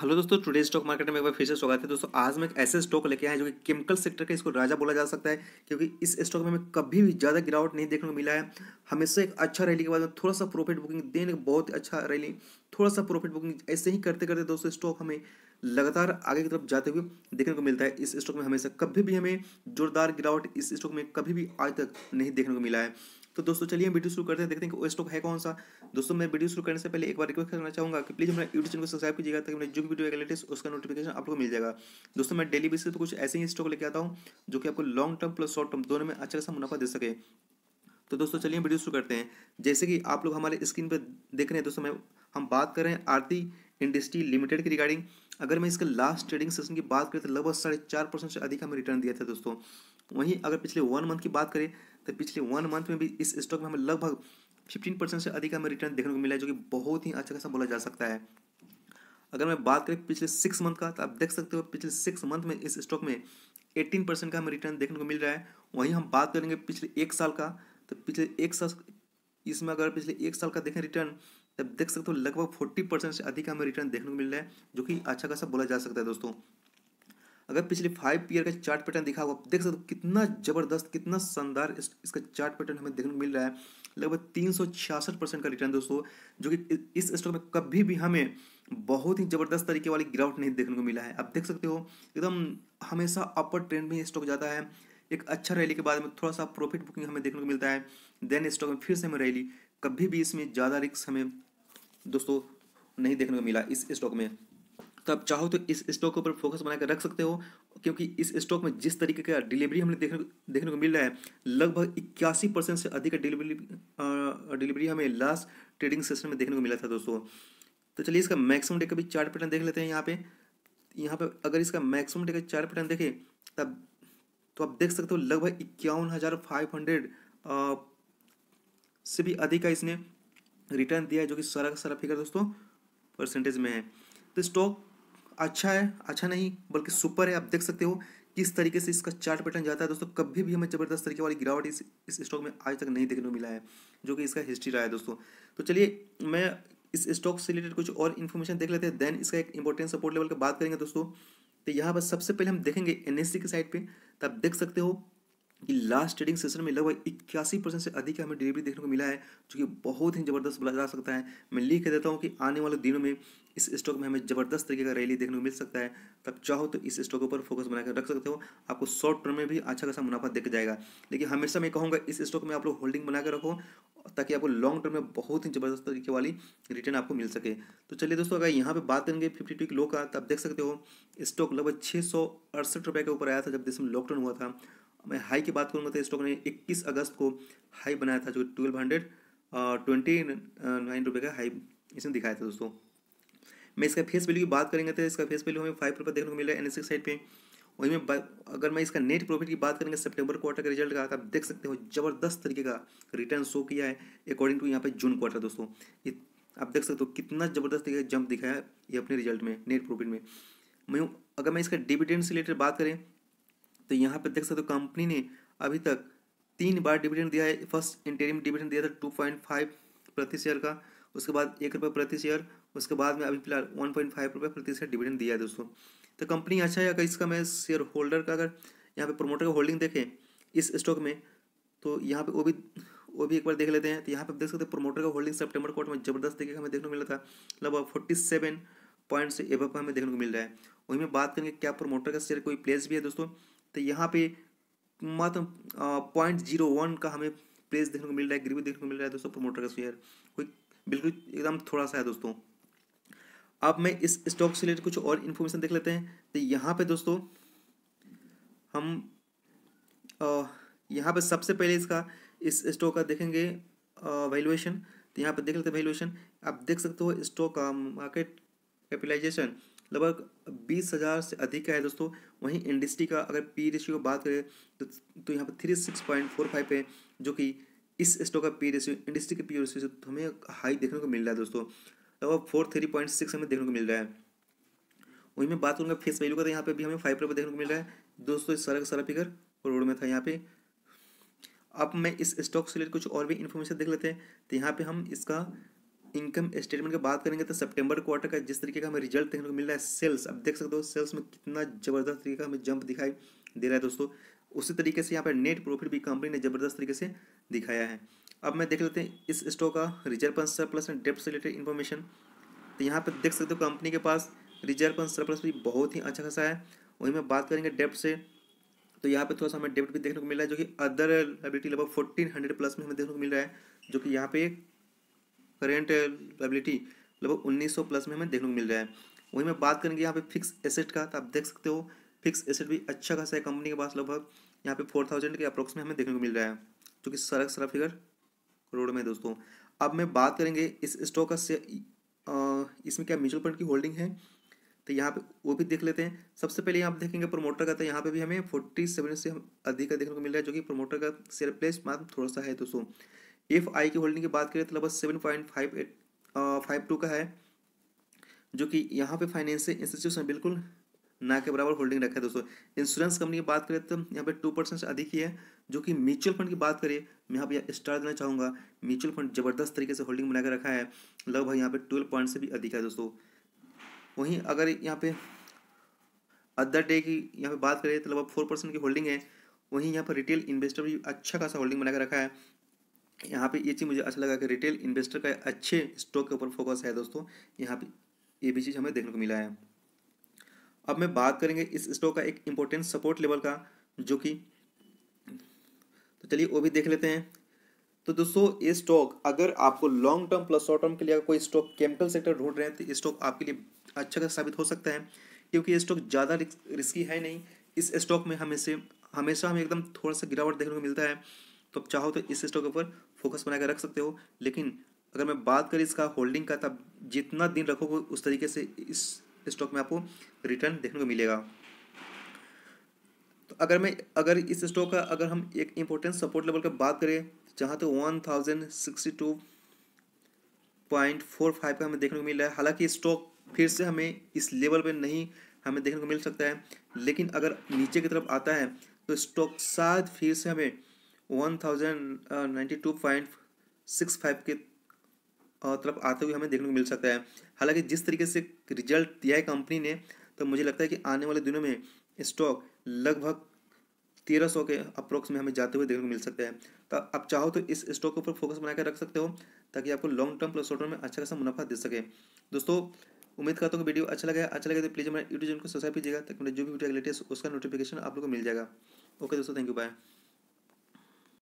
hello दोस्तों today stock market में एक बार फिर से स्वागत है दोस्तों आज मैं एक ऐसे स्टॉक लेके आया जो कि केमिकल सेक्टर का इसको राजा बोला जा सकता है क्योंकि इस स्टॉक में हमें कभी भी ज़्यादा गिरावट नहीं देखने को मिला है हमेशा एक अच्छा रैली के बाद थोड़ा सा प्रॉफिट बुकिंग एक बहुत अच्छा रैली थोड़ा सा प्रॉफिट बुकिंग ऐसे ही करते करते दोस्तों स्टॉक हमें लगातार आगे की तरफ जाते हुए देखने को मिलता है इस स्टॉक में हमेशा कभी भी हमें जोरदार गिरावट इस स्टॉक में कभी भी आज तक नहीं देखने को मिला है तो दोस्तों चलिए हम वीडियो शुरू करते हैं देखते हैं कि वो स्टॉक है कौन सा दोस्तों मैं वीडियो शुरू करने से पहले एक बार रिक्वेस्ट करना चाहूँगा कि प्लीज़ हमारे यूट्यूब चैनल को सब्सक्राइब कीजिएगा ताकि मेरे जो भी वीडियो लेटेस्ट उसका नोटिफिकेशन आपको मिल जाएगा दोस्तों मैं डेली बेसिस पर कुछ ऐसे ही स्टॉक लेके आता हूँ जो कि आपको long term plus short term दोनों में अच्छा खासा मुनाफा दे सके तो दोस्तों चलिए वीडियो शुरू करते हैं जैसे कि आप लोग हमारे स्क्रीन पर देख रहे हैं दोस्तों मैं हम बात कर रहे हैं आरती इंडस्ट्री लिमिटेड की रिगार्डिंग अगर मैं इसके लास्ट ट्रेडिंग सेशन की बात करें तो लगभग साढ़े चार परसेंट से अधिक हमें रिटर्न दिया था दोस्तों वहीं अगर पिछले वन मंथ की बात करें तो पिछले वन मंथ में भी इस स्टॉक में हमें लगभग फिफ्टीन परसेंट से अधिक हमें रिटर्न देखने को मिला है जो कि बहुत ही अच्छा खासा बोला जा सकता है अगर मैं बात करें पिछले सिक्स मंथ का तो आप देख सकते हो पिछले सिक्स मंथ में इस स्टॉक में एटीन परसेंट का हमें रिटर्न देखने को मिल रहा है वहीं हम बात करेंगे पिछले एक साल का तो पिछले एक साल इसमें अगर पिछले एक साल का देखें रिटर्न तब तो देख सकते हो लगभग फोर्टी परसेंट से अधिक हमें रिटर्न देखने को मिल रहा है जो कि अच्छा खासा बोला जा सकता है दोस्तों अगर पिछले फाइव ईयर का चार्ट पैटर्न दिखा हुआ आप देख सकते हो कितना जबरदस्त कितना शानदार इस, इसका चार्ट पैटर्न हमें देखने को मिल रहा है लगभग तीन सौ छियासठ परसेंट का रिटर्न दोस्तों जो कि इस स्टॉक में कभी भी हमें बहुत ही ज़बरदस्त तरीके वाली गिरावट नहीं देखने को मिला है आप देख सकते हो एकदम हमेशा अपर ट्रेंड में स्टॉक जाता है एक अच्छा रैली के बाद में थोड़ा सा प्रॉफिट बुकिंग हमें देखने को मिलता है देन स्टॉक में फिर से हमें रैली कभी भी इसमें ज़्यादा रिक्स हमें दोस्तों नहीं देखने को मिला इस स्टॉक में तो आप चाहो तो इस स्टॉक के ऊपर फोकस बनाकर रख सकते हो क्योंकि इस स्टॉक में जिस तरीके का डिलीवरी हमें देखने देखने को मिल रहा है लगभग इक्यासी परसेंट से अधिक डिलीवरी डिलीवरी हमें लास्ट ट्रेडिंग सेशन में देखने को मिला था दोस्तों तो चलिए इसका मैक्सिमम डे का भी चार्ट पैटर्न देख लेते हैं यहाँ पे यहाँ पे अगर इसका मैक्सिमम डे का चार्ट पैटर्न देखें तब तो आप देख सकते हो लगभग इक्यावन हज़ार फाइव हंड्रेड से भी अधिक का इसने रिटर्न दिया है जो कि सारा का सारा फिगर दोस्तों परसेंटेज में है तो स्टॉक अच्छा है अच्छा नहीं बल्कि सुपर है आप देख सकते हो किस तरीके से इसका चार्ट पैटर्न जाता है दोस्तों कभी भी हमें जबरदस्त तरीके वाली गिरावट इस इस स्टॉक में आज तक नहीं देखने को मिला है जो कि इसका हिस्ट्री रहा है दोस्तों तो चलिए मैं इस स्टॉक से रिलेटेड कुछ और इन्फॉर्मेशन देख लेते हैं देन इसका एक इंपॉर्टेंट सपोर्ट लेवल की बात करेंगे दोस्तों तो यहाँ पर सबसे पहले हम देखेंगे एन की साइड पर तो आप देख सकते हो कि लास्ट ट्रेडिंग सेशन में लगभग इक्यासी परसेंट से अधिक हमें डिलीवरी देखने को मिला है जो कि बहुत ही ज़बरदस्त बोला जा सकता है मैं लिख देता हूँ कि आने वाले दिनों में इस स्टॉक में हमें ज़बरदस्त तरीके का रैली देखने को मिल सकता है तब चाहो तो इस स्टॉक पर फोकस बनाकर रख सकते हो आपको शॉर्ट टर्म में भी अच्छा खासा मुनाफा देख जाएगा लेकिन हमेशा मैं कहूँगा इस स्टॉक में आप लोग होल्डिंग बनाकर रखो ताकि आपको लॉन्ग टर्म में बहुत ही ज़बरदस्त तरीके वाली रिटर्न आपको मिल सके तो चलिए दोस्तों अगर यहाँ पे बात करेंगे फिफ्टी टू लो का तो आप देख सकते हो स्टॉक लगभग छः सौ अड़सठ रुपये के ऊपर आया था जब देश में लॉकडाउन हुआ था मैं हाई की बात करूँगा तो स्टॉक ने इक्कीस अगस्त को हाई बनाया था जो ट्वेल्व हंड्रेड ट्वेंटी नाइन रुपये का हाई इसने दिखाया था दोस्तों मैं इसका फेस वैल्यू की बात करेंगे तो इसका फेस वैल्यू हमें फाइव रुपये देखने को मिला है एन साइड पे वहीं में अगर मैं इसका नेट प्रॉफिट की बात करेंगे सितंबर क्वार्टर का रिजल्ट तो का आप देख सकते हो जबरदस्त तरीके का रिटर्न शो किया है अकॉर्डिंग टू यहाँ पे जून क्वार्टर दोस्तों आप देख सकते हो कितना जबरदस्त तरीके का जंप दिखाया है ये अपने रिजल्ट में नेट प्रॉफिट में मैं अगर मैं इसका डिविडेंड से रिलेटेड बात करें तो यहाँ पर देख सकते हो कंपनी ने अभी तक तीन बार डिविडेंड दिया है फर्स्ट इंटेरियम डिविडेंड दिया था टू पॉइंट फाइव प्रति शेयर का उसके बाद एक रुपये प्रति शेयर उसके बाद में अभी फिलहाल वन पॉइंट फाइव रुपये प्रति शेयर डिविडेंड दिया है दोस्तों तो कंपनी अच्छा है अगर इसका मैं शेयर होल्डर का अगर यहाँ पे प्रोमोटर का होल्डिंग देखें इस स्टॉक में तो यहाँ पे वो भी वो भी एक बार देख लेते हैं तो यहाँ पे देख सकते हैं प्रोमोटर का होल्डिंग सेप्टेम्बर कोर्ट में जबरदस्त देखिए का हमें देखने को मिला था लगभग फोर्टी सेवन पॉइंट से एवं हमें देखने को मिल रहा है वहीं में बात करेंगे क्या प्रोमोटर का शेयर कोई प्लेस भी है दोस्तों तो यहाँ पे मात्र पॉइंट जीरो वन का हमें प्रेस देखने को मिल रहा है ग्रीवी देखने को मिल रहा है दोस्तों प्रमोटर का शेयर कोई बिल्कुल एकदम थोड़ा सा है दोस्तों अब मैं इस स्टॉक से रिलेटेड कुछ और इन्फॉर्मेशन देख लेते हैं तो यहाँ पे दोस्तों हम यहाँ पे सबसे पहले इसका इस स्टॉक का देखेंगे वैल्यूएशन तो यहाँ पे देख लेते हैं वैल्यूएशन आप देख सकते हो स्टॉक का मार्केट कैपिटलाइजेशन लगभग बीस हज़ार से अधिक का है दोस्तों वहीं इंडस्ट्री का अगर पी रेशियो बात करें तो, तो यहाँ पर three six point four five है जो कि इस स्टॉक का पी रेशियो इंडस्ट्री के पी रेशियो से तो हमें हाई देखने को मिल रहा है दोस्तों लगभग फोर थ्री पॉइंट सिक्स हमें देखने को मिल रहा है वहीं मैं बात करूँगा फेस वैल्यू का तो यहाँ पर भी हमें फाइव रुपये देखने को मिल रहा है दोस्तों सारा का सारा फिगर करोड़ में था यहाँ पे अब मैं इस स्टॉक से रिलेटेड कुछ और भी इन्फॉर्मेशन देख लेते हैं तो यहाँ पर हम इसका इनकम स्टेटमेंट की बात करेंगे तो सितंबर क्वार्टर का जिस तरीके का हमें रिजल्ट देखने को मिल रहा है सेल्स अब देख सकते हो सेल्स में कितना जबरदस्त तरीके का हमें जंप दिखाई दे रहा है दोस्तों उसी तरीके से यहाँ पर नेट प्रॉफिट भी कंपनी ने जबरदस्त तरीके से दिखाया है अब मैं देख लेते हैं इस स्टॉक का रिजर्व एंड सरप्लस एंड डेप्ट से रिलेटेड इन्फॉर्मेशन तो यहाँ पर देख सकते हो कंपनी के पास रिजर्व एंड सरप्लस भी बहुत ही अच्छा खासा है वहीं में बात करेंगे डेप्ट से तो यहाँ पे थोड़ा सा हमें डेप्ट भी देखने को मिल रहा है जो कि अदर लाइबिलिटी लगभग फोर्टीन हंड्रेड प्लस में हमें देखने को मिल रहा है जो कि यहाँ पे करेंट लाइबिलिटी uh, लगभग उन्नीस प्लस में हमें देखने को मिल रहा है वहीं मैं बात करेंगे यहाँ पे फिक्स एसेट का तो आप देख सकते हो फिक्स एसेट भी अच्छा खासा है कंपनी के पास लगभग यहाँ पे फोर थाउजेंड के अप्रोक्स में हमें देखने को मिल रहा है जो कि सरक सरा फिगर रोड में दोस्तों अब मैं बात करेंगे इस स्टॉक का इसमें क्या म्यूचुअल फंड की होल्डिंग है तो यहाँ पे वो भी देख लेते हैं सबसे पहले यहाँ देखेंगे प्रोमोटर का तो यहाँ पे भी हमें फोर्टी सेवन से अधिक का देखने को मिल रहा है जो कि प्रोमोटर का शेयर प्लेस मात्र थोड़ा सा है दोस्तों एफ आई की होल्डिंग की बात करें तो लगभग seven point five eight five two का है जो कि यहाँ पे फाइनेंशियल इंस्टीट्यूशन बिल्कुल ना के बराबर होल्डिंग रखा है दोस्तों इंश्योरेंस कंपनी की बात करें तो यहाँ पे टू परसेंट से अधिक ही है जो कि म्यूचुअल फंड की बात करें मैं यहाँ पे स्टार देना चाहूँगा म्यूचुअल फंड जबरदस्त तरीके से होल्डिंग बनाकर रखा है लगभग यहाँ पे ट्वेल्व पॉइंट से भी अधिक है दोस्तों वहीं अगर यहाँ पे अदर डे की यहाँ पे बात करें तो लगभग फोर परसेंट की होल्डिंग है वहीं यहाँ पर रिटेल इन्वेस्टर भी अच्छा खासा होल्डिंग बनाकर रखा है यहाँ पे ये चीज़ मुझे अच्छा लगा कि रिटेल इन्वेस्टर का अच्छे स्टॉक के ऊपर फोकस है दोस्तों यहाँ पे ये भी चीज़ हमें देखने को मिला है अब मैं बात करेंगे इस स्टॉक का एक इम्पोर्टेंट सपोर्ट लेवल का जो कि तो चलिए वो भी देख लेते हैं तो दोस्तों ये स्टॉक अगर आपको long term plus short term के लिए अगर कोई स्टॉक केमिकल सेक्टर ढूंढ रहे हैं तो ये स्टॉक आपके लिए अच्छा साबित हो सकता है क्योंकि ये स्टॉक ज़्यादा रिस्की है नहीं इस स्टॉक में हमें से हमेशा हमें एकदम थोड़ा सा गिरावट देखने को मिलता है तो आप चाहो तो इस स्टॉक के ऊपर फोकस बनाकर रख सकते हो लेकिन अगर मैं बात करें इसका होल्डिंग का तब जितना दिन रखोगे उस तरीके से इस स्टॉक में आपको रिटर्न देखने को मिलेगा तो अगर मैं अगर इस स्टॉक का अगर हम एक इम्पोर्टेंट सपोर्ट लेवल का बात करें जहाँ तो one thousand sixty two point four five का हमें देखने को मिल रहा है हालांकि स्टॉक फिर से हमें इस लेवल पर नहीं हमें देखने को मिल सकता है लेकिन अगर नीचे की तरफ आता है तो स्टॉक शायद फिर से हमें one thousand ninety two point six five के तरफ मतलब आते हुए हमें देखने को मिल सकता है हालांकि जिस तरीके से रिजल्ट दिया है कंपनी ने तो मुझे लगता है कि आने वाले दिनों में स्टॉक लगभग तेरह सौ के अप्रोक्स में हमें जाते हुए देखने को मिल सकता है तो आप चाहो तो इस स्टॉक के ऊपर फोकस बनाकर रख सकते हो ताकि आपको long term plus short term में अच्छा खासा मुनाफा दे सके दोस्तों उम्मीद करता हूँ कि वीडियो अच्छा लगा अच्छा लगे तो प्लीज़ हमारे यूट्यूब चैनल को सब्सक्राइब कीजिएगा ताकि मेरे जो भी वीडियो लेटेस्ट उसका नोटिफिकेशन आप लोग को मिल जाएगा ओके दोस्तों थैंक यू बाय